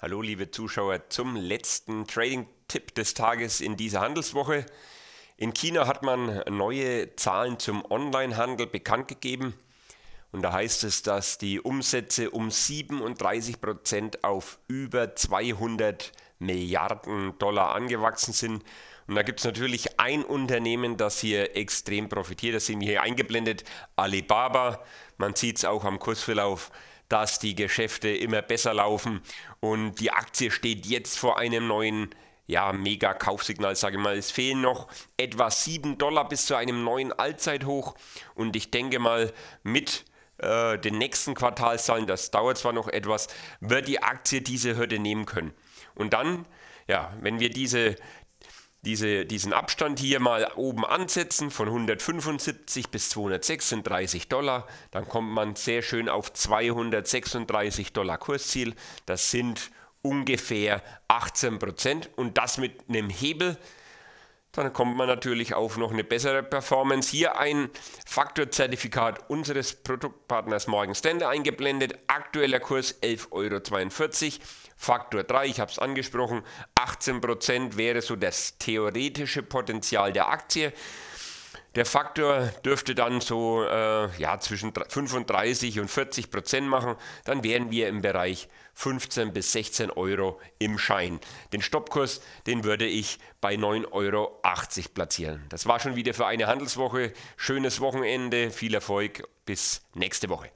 Hallo liebe Zuschauer zum letzten Trading-Tipp des Tages in dieser Handelswoche. In China hat man neue Zahlen zum Onlinehandel bekannt gegeben und da heißt es, dass die Umsätze um 37 Prozent auf über 200 Milliarden Dollar angewachsen sind. Und da gibt es natürlich ein Unternehmen, das hier extrem profitiert. Das sehen wir hier eingeblendet, Alibaba. Man sieht es auch am Kursverlauf dass die Geschäfte immer besser laufen und die Aktie steht jetzt vor einem neuen ja, mega Kaufsignal, sage ich mal. Es fehlen noch etwa 7 Dollar bis zu einem neuen Allzeithoch und ich denke mal mit äh, den nächsten Quartalszahlen, das dauert zwar noch etwas, wird die Aktie diese Hürde nehmen können. Und dann, ja, wenn wir diese, diese, diesen Abstand hier mal oben ansetzen von 175 bis 236 Dollar. Dann kommt man sehr schön auf 236 Dollar Kursziel. Das sind ungefähr 18 Prozent und das mit einem Hebel, dann kommt man natürlich auf noch eine bessere Performance. Hier ein Faktorzertifikat unseres Produktpartners Morgan Stanley eingeblendet. Aktueller Kurs 11,42 Euro. Faktor 3, ich habe es angesprochen, 18% wäre so das theoretische Potenzial der Aktie. Der Faktor dürfte dann so äh, ja, zwischen 35 und 40 Prozent machen. Dann wären wir im Bereich 15 bis 16 Euro im Schein. Den Stoppkurs, den würde ich bei 9,80 Euro platzieren. Das war schon wieder für eine Handelswoche. Schönes Wochenende, viel Erfolg, bis nächste Woche.